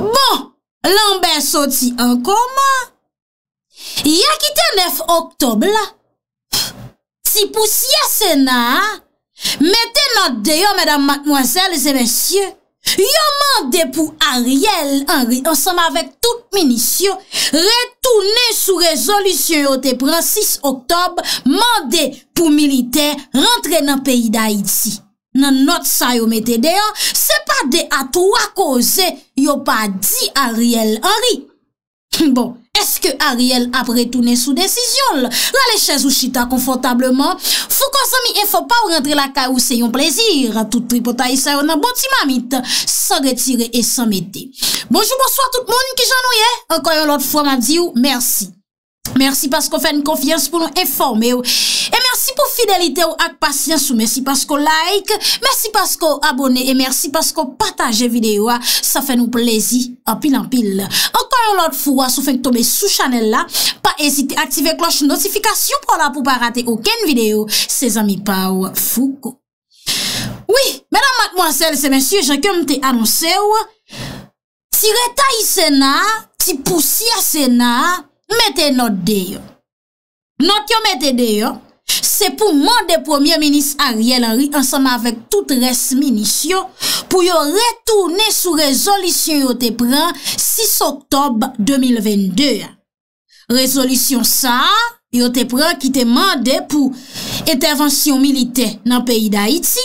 Bon, l'anbe soti an koma, ya kite 9 oktob la, ti pousye sena, mette nan deyo, medan mwazel, zemensye, yo mande pou Ariel, ansam avèk tout minisyon, retoune sou rezolusyon, yo te pran 6 oktob, mande pou milite, rentre nan peyi da itzi. Nan not sa yo mette de an Se pa de a tou a koze Yo pa di Ariel Henry Bon, eske Ariel apre toune sou desisyon Lale chèz ou chita konfortableman Fou konzomi e fò pa ou rentre la ka ou se yon plezir Tout pripo ta yi e sa yo nan boti mamit San retire e san mette Bonjou bonso a tout moun ki jan ou ye Okoyon lot fò ma di ou, mersi Mersi pas kon fè n konfians pou nou eforme Si pou fidelite ou ak pasyen sou, mersi pasko like, mersi pasko abone, e mersi pasko pataje videyo. Sa fe nou plezi apil-apil. Ankon yon lot fou, sou fe nk tome sou chanel la, pa ezite aktive kloche notifikasyon pou la pou pa rate oken videyo. Se zami pa ou fou ko. Oui, menan mademoiselle, se mensyou, jè kem te anonse ou. Si reta yi se na, si poussi a se na, mette not deyo. Not yo mette deyo. se pou mande Premier Ministre Ariel Henry ansama vek tout res minisyon pou yo retoune sou rezolisyon yo te pran 6 oktob 2022. Rezolisyon sa, yo te pran ki te mande pou etervansyon milite nan peyi da iti,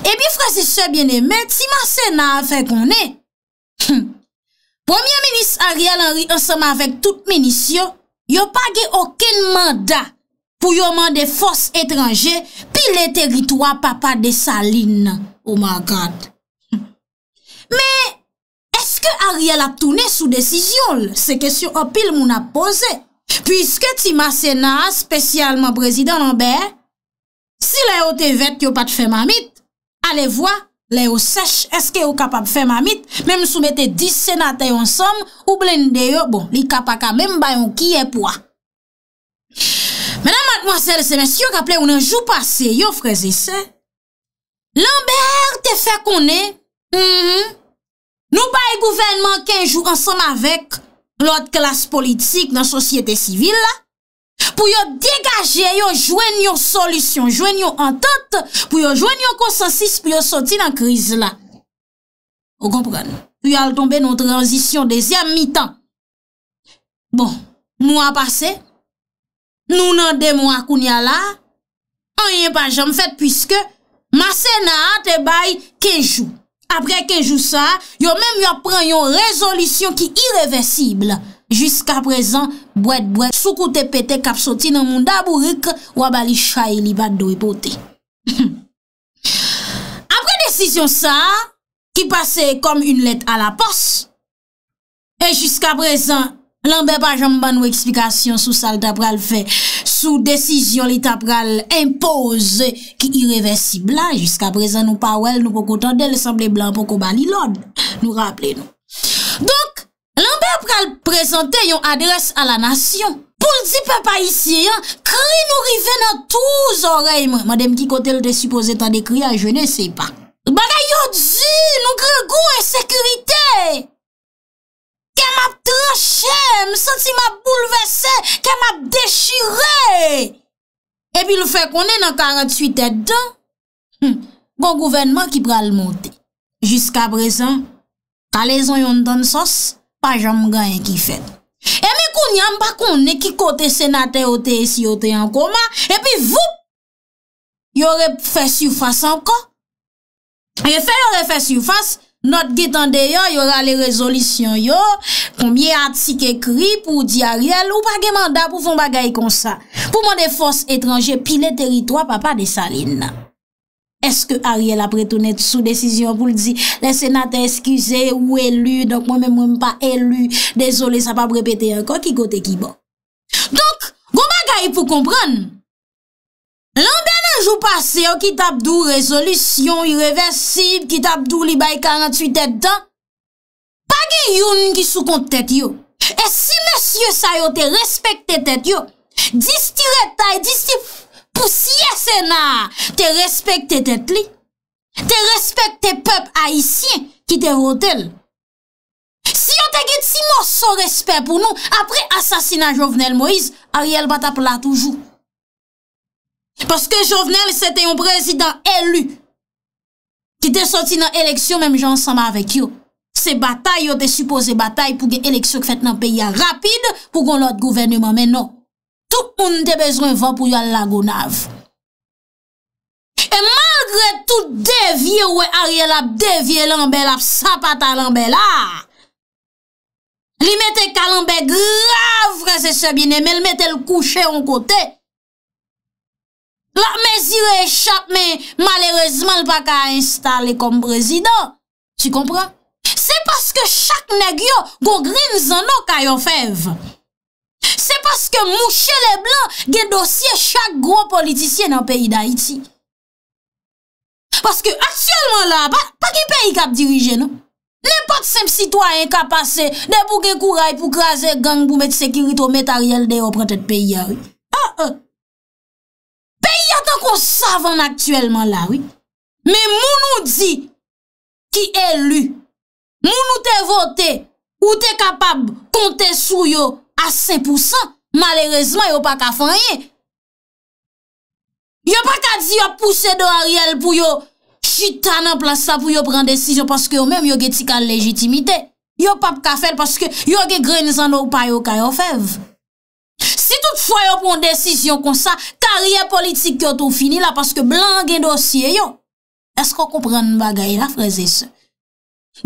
e bi fraze se biene men, ti mase nan afe konen. Premier Ministre Ariel Henry ansama vek tout minisyon, yo page oken manda pou yonman de fos etranje, pi le teritwa papa de saline. Oh my God! Me, eske Ariel a toune sou desisyon l? Se kesyon opil moun a pose. Piske ti ma sena, spesyalman prezident Anber, si le yo te vet yo pat fe mamit, ale vwa, le yo sech, eske yo kapap fe mamit, mem sou mette dis senate yon som, ou blende yo, bon, li kapaka mem bayon kiye pou a. mwase de semen, si yo kaple ou nan jou pase yo freze se l'enber te fe konen nou pa e gouvenman kenjou ansam avek lout klas politik nan sosyete sivil la pou yo degaje, yo jwen yo solisyon, jwen yo antote pou yo jwen yo konsensis, pou yo soti nan kriz la ou kompran, pou yo al tombe nou transisyon dezyan mi tan bon, mwen apase Nou nan de mou akoun ya la, an yon pa jom fèt pwiske, mase na a te bay kejou. Apre kejou sa, yo menm yo pran yon rezolisyon ki irreversible. Jiska prezant, bwet bwet, soukoute pete, kapsoti nan moun dabou rik, wabali chaye li bat do e bote. Apre desisyon sa, ki pase kom yon let a la pos, e jiska prezant, Lanbe pa janm ban nou eksplikasyon sou sal tapral fe, sou desisyon li tapral impose ki ireve si blan, jiska prezen nou pa ouel nou pokotan del, sanble blan poko bali lod, nou rapple nou. Donk, lanbe pral prezante yon adres a la nasyon, pou l dipe pa isye, kre nou rive nan touz oray, madem ki kote l de supose tan de kri a, je ne se pa. Bada yon zi, nou gre gou e sekuritey, Kè m ap tre chèm, sè ti m ap boulevesè, kè m ap dechirè. E pi lou fè konè nan 48 et dan, bon gouvenman ki pral moutè. Jiska brezè, kalè zon yon dan sos, pa jom gan yon ki fèd. E mi konè yon bakonè ki kote senate ote esi ote yon koma, e pi vup, yon rep fè syou fass anka. Yon fè yon rep fè syou fass, Not gitan de yo, yora le rezolisyon yo Koumye atik ekri pou di Ariel Ou pa gemanda pou fon bagay kon sa Pou mwende fos etranje pi le teritwa pa pa de salin Eske Ariel apre tonet sou desisyon pou l di Le senate eskize ou elu Dok mwen mwen mwen pa elu Dezole sa pa brepete yon kon ki kote ki bon Donk, kon bagay pou kompran Landa Jou pase yo ki tabdou rezolisyon, irreversib, ki tabdou li bay 48 et dan. Page yon ki sou kont tete yo. E si monsye sa yo te respekte tete yo, dis ti retay, dis ti pousye sena, te respekte tete li. Te respekte pep haisyen ki te rotel. Si yo te get si monson respek pou nou, apre asasina jovenel Moise, a riel batap la toujou. Paske Jovenel se te yon prezidant elu, ki te soti nan eleksyon, mem jan ansama avek yo. Se batay yo non. de supose batay pou ge eleksyon k fèt nan peyi ya rapide pou kon lote gouvernement. Men nou, tout moun de bezwen va pou yon lagonav. E malgre tout devye we ari el ap devye lanbe el ap sapata lanbe la. Li mette kalanbe grav reze se bine, men li mette l kouche an kotey. La mezire e chap men, malerezman l pa ka installe kom prezident. Tu kompran? Se paske chak negyo go grin zanon kayo fev. Se paske mouche le blan ge dosye chak gro politisye nan peyi da iti. Paske asyelman la, pa ki peyi kap dirije non. Le pot sem sitwa en kap ase, de pou ge kou ray pou kraser gang pou met sekirito metaryel de yo prante te peyi awi. Ah, ha, ah. ha. Yon savan aktuelman la, oui. Me mounou di ki elu, mounou te vote ou te kapab konte sou yo a 5%, malerezman yon pa ka fanyen. Yon pa ka di yon pousse de Ariel pou yon chitanan plasa pou yon pren desijon paske yon menm yon geti kan legitimite. Yon pa pa ka fanyen paske yon geti grenzan nou payo kayo fev. Si tout fwa yo pon desisyon kon sa, karye politik yo tou fini la, paske blan gen dosye yo, esko non komprende bagay la freze se?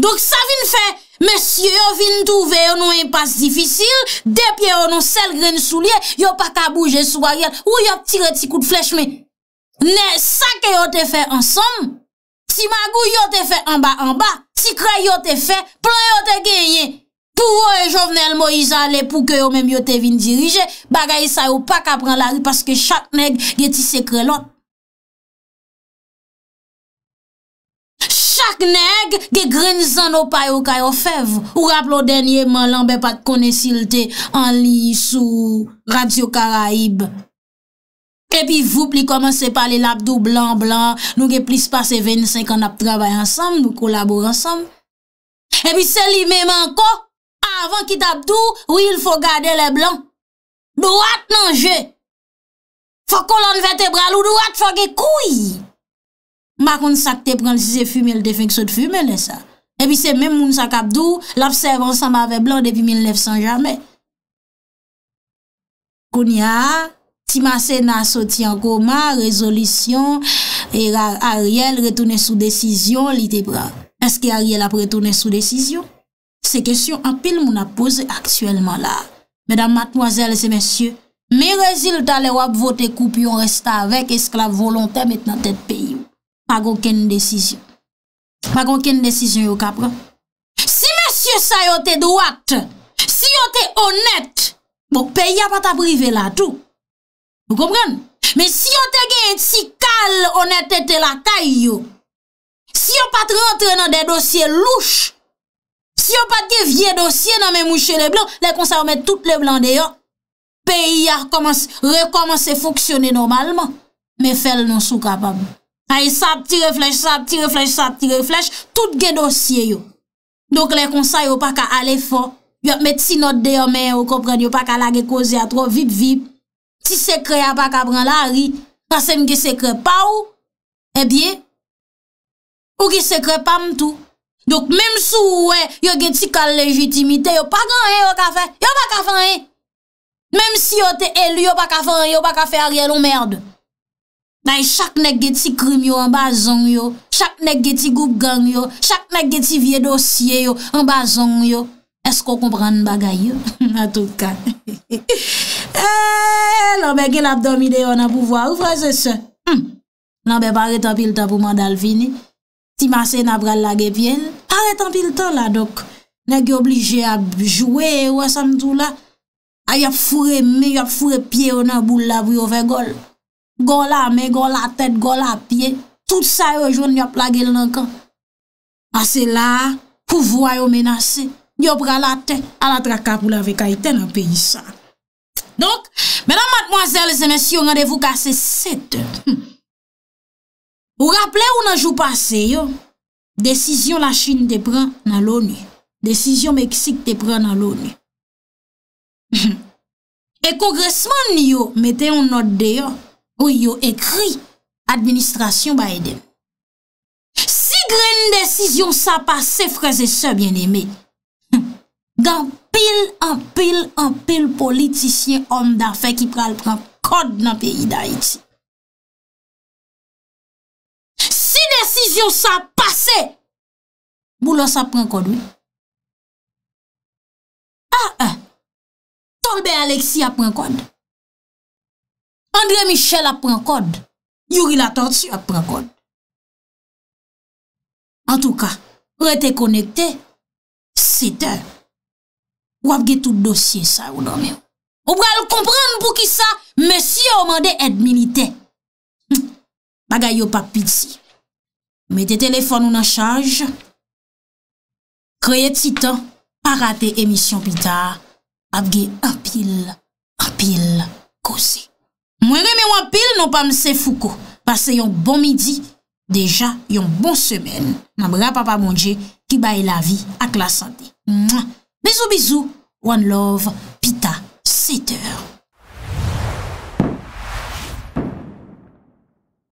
Donk sa vin fe, mesye yo vin non touve yo nou yon pas difisil, depye yo nou sel gren sou liye, yo pa ka bouje sou bagay, ou yo tire ti kout flechme. Ne sa ke yo te fe ansom, ti magou yo te fe anba anba, ti krey yo te fe, plan yo te genye, Pou yo e jovenel Moïse a le pou ke yo menm yo te vin dirije, bagay sa yo pa kapran la ri paske chak neg ge ti sekre lot. Chak neg ge grenzan ou pay ou kayo fev. Ou rap lo denye man lanbe pat kone silte an li sou Radio Karaib. E pi vup li komanse pale labdo blan blan, nou ge plis pase 25 an ap trabay ansam, nou kolabor ansam. avan ki tabdou, ou il fò gade non, le blan. Dourat nan jè. Fò kolon vè te bral ou dourat fò gè kouy. Ma kon sak te pran, si se fume, el te fèk sot fume, le sa. E pi se men moun sak abdou, laf se vò samba ve blan depi 1900 jamè. Kounia, ti masè nan soti an koma, rezolisyon, e ariel retounè sou desisyon, li te bral. Eske ariel ap retounè sou desisyon? Se kesyon apil moun apose aktuelman la. Medan matmwazel se monsye, mi rezil ta le wap vote koupi yon resta avek eskla volante met nan tet peyi ou. Pa goun ken desisyon. Pa goun ken desisyon yon kapran. Si monsye sa yon te dwakte, si yon te onet, moun peyi apata brivela tou. Moun komren? Men si yon te gen etsi kal onet ette la kay yo. Si yon pat rentre nan de dosye louch, Si yo patke vie dosye nan men mouche le blan, le konsay yo met tout le blan de yo, peyi a rekomansi, rekomansi foksyone normalman, men fel non sou kapab. Ay, sa pti reflej, sa pti reflej, sa pti reflej, tout ge dosye yo. Donk le konsay yo pa ka ale fon, yo met ti not de yo men, yo pa ka lage koze a tro, vip vip, ti sekre ya pa ka bran la ri, prasen ki sekre pa ou, e bie, ou ki sekre pa mtou, Dok mèm sou wè, yo geti kal lejitimite, yo pa gan yè yo ka fè, yo pa ka fè an yè. Mèm si yo te elu, yo pa ka fè an yè, yo pa ka fè a riyè loun mèrd. Nan yè, chak nek geti krim yo, an bazon yo, chak nek geti goup gang yo, chak nek geti vie dosye yo, an bazon yo. Esko kompran bagay yo? A tout ka. Nan bè gen ap dom ide yo nan pou vwa, ou fwa se se? Nan bè pare tapil tapou mandal vini. Ti mase na bral la gebyen, pare tan pil tan la dok, ne ge oblije a jwè ou a san tou la, a yap fure me, yap fure pye ou nan bou la pou yo fe gol. Gol a me, gol a tet, gol a pye, tout sa yo jwè nou a plage l nan kan. A se la, pou vwa yo menase, nou bral la te, ala tra kap ou la ve kaiten nan peyi sa. Donk, menan matmoazel se mesyo, nadevou kase sete. Ou rappele ou nan jou pase yo, desisyon la Chine te pren nan l'ONU. Desisyon Meksik te pren nan l'ONU. E kongresman yo mette yon not de yo, ou yo ekri, administrasyon Biden. Si gren desisyon sa pase, freze se bien eme, gan pil an pil an pil politisyen om da fe ki pral pren kod nan peyi da iti. yon sa pase bou lò sa pran kod wè a ah, ah. a ton bè Alexi a pran kod André Michel a pran kod Yori Latonsi a pran kod an tou ka wè te konekte se te wav ge tout dosye sa wè nan mè wè wè al kompran pou ki sa mè sye wè mande et milite bagay yo papil si Mette telefon ou nan chaj. Koye titan. Parate emisyon pita. Apge apil. Apil. Koze. Mwen reme wapil nou pa mse fuko. Pase yon bon midi. Deja yon bon semen. Mabra papa mounje. Ki baye la vi ak la sante. Bizou bizou. One love. Pita. Seteur.